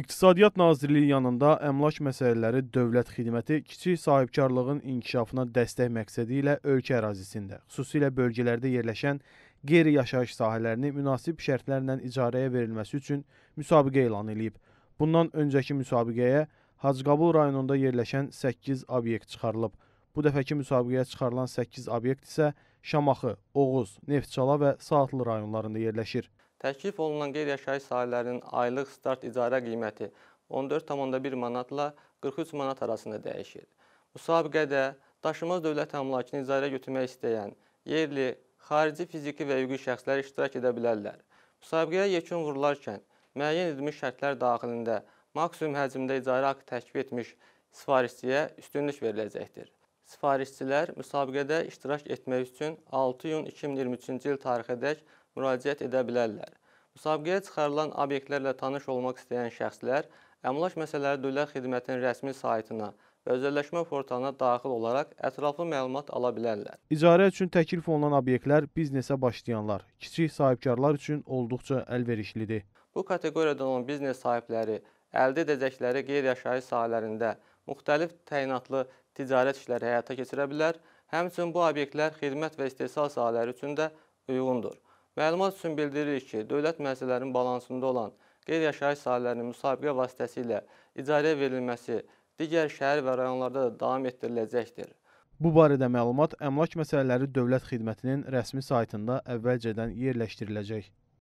İqtisadiyyat Nazirliyi yanında əmlak məsələləri dövlət xidməti kiçik sahibkarlığın inkişafına dəstək məqsədi ilə ölkə ərazisində, xüsusilə bölgələrdə yerləşən qeyri-yaşayış sahələrini münasib şərtlərlə icarəyə verilməsi üçün müsabiqə elan edib. Bundan öncəki müsabiqəyə Hacıqabul rayonunda yerləşən 8 obyekt çıxarılıb. Bu dəfəki müsabiqəyə çıxarılan 8 obyekt isə Şamaxı, Oğuz, Neftçala və Saatlı rayonlarında yerləşir. Təklif olunan qeyri-yaşayış sahələrinin aylıq start icarə qiyməti 14,1 manatla 43 manat arasında dəyişir. Müsabiqədə daşınmaz dövlət əmlakını icarə götürmək istəyən yerli, xarici fiziki və hüquqi şəxslər iştirak edə bilərlər. Müsabiqəyə yekun vurularkən müəyyən edilmiş şərtlər daxilində maksimum həcmdə icarə haqqı təklif etmiş sifarişçiyə üstünlük veriləcəkdir. Sifarişçilər müsabiqədə iştirak etmək üçün 6 iyun 2023-cü il tarixədək müraciət edə bilərlər. Müsabiqəyə çıxarılan obyektlərlə tanış olmaq istəyən şəxslər Əmlak məsələləri Dövlət Xidmətinin rəsmi saytına və özəlləşmə portalına daxil olaraq ətraflı məlumat ala bilərlər. İcarə üçün təklif olunan obyektlər biznesə başlayanlar, kiçik sahibkarlar üçün olduqca əlverişlidir. Bu kateqoriyadan olan biznes sahibləri əldə edəcəkləri qeyri-yaşayış sahələrində müxtəlif təyinatlı ticarət işləri həyata keçirə bilər. Həmçinin bu obyektlər xidmət və istehsal sahələri üçün də uyğundur. Məlumat üçün bildiririk ki, dövlət müəssisələrinin balansında olan qeyri-yaşayış sahələrinin müsabiqə vasitəsilə icarəyə verilməsi digər şəhər və rayonlarda da davam etdiriləcəkdir. Bu barədə məlumat Əmlak Məsələləri Dövlət Xidmətinin rəsmi saytında əvvəlcədən yerləşdiriləcək.